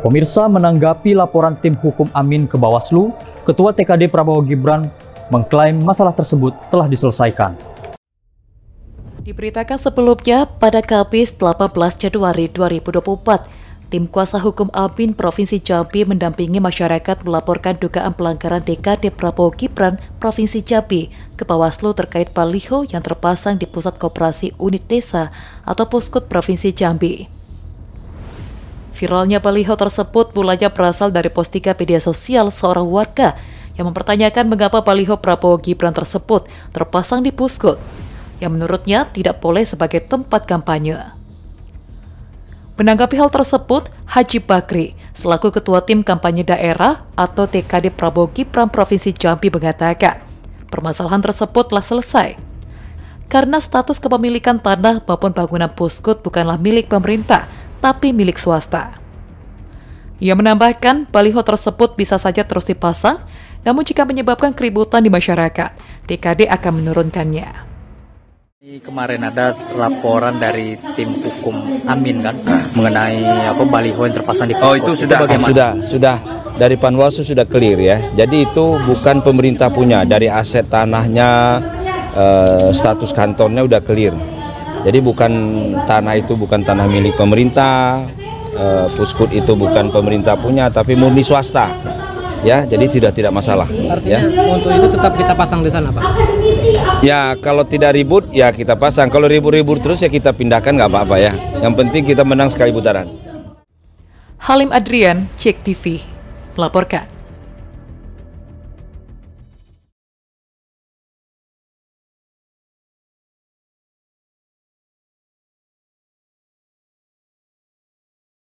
Pemirsa menanggapi laporan tim hukum Amin ke Bawaslu, Ketua TKD Prabowo Gibran mengklaim masalah tersebut telah diselesaikan. Diberitakan sebelumnya, pada Kamis 18 Januari 2024, Tim Kuasa Hukum Amin Provinsi Jambi mendampingi masyarakat melaporkan dugaan pelanggaran TKD Prabowo Gibran Provinsi Jambi ke Bawaslu terkait baliho yang terpasang di Pusat Koperasi Unit Desa atau Puskut Provinsi Jambi. Viralnya baliho tersebut mulanya berasal dari postingan media sosial seorang warga yang mempertanyakan mengapa baliho Prabowo Gibran tersebut terpasang di Puskut yang menurutnya tidak boleh sebagai tempat kampanye. Menanggapi hal tersebut, Haji Bakri, selaku Ketua Tim Kampanye Daerah atau TKD Prabowo Gibran Provinsi Jambi mengatakan, permasalahan tersebut telah selesai. Karena status kepemilikan tanah maupun bangunan puskut bukanlah milik pemerintah, tapi milik swasta. Ia menambahkan, baliho tersebut bisa saja terus dipasang, namun jika menyebabkan keributan di masyarakat, TKD akan menurunkannya. Kemarin ada laporan dari tim hukum Amin kan mengenai apa baliho yang terpasang di Oh itu sudah itu bagaimana? Sudah, sudah dari Panwaslu sudah clear ya. Jadi itu bukan pemerintah punya, dari aset tanahnya eh, status kantornya udah clear. Jadi bukan tanah itu bukan tanah milik pemerintah, uh, Puskut itu bukan pemerintah punya tapi murni swasta. Ya, jadi tidak tidak masalah. Artinya ya. untuk itu tetap kita pasang di sana, Pak. Ya, kalau tidak ribut ya kita pasang. Kalau ribut-ribut terus ya kita pindahkan nggak apa-apa ya. Yang penting kita menang sekali putaran. Halim Adrian, Cek TV, melaporkan.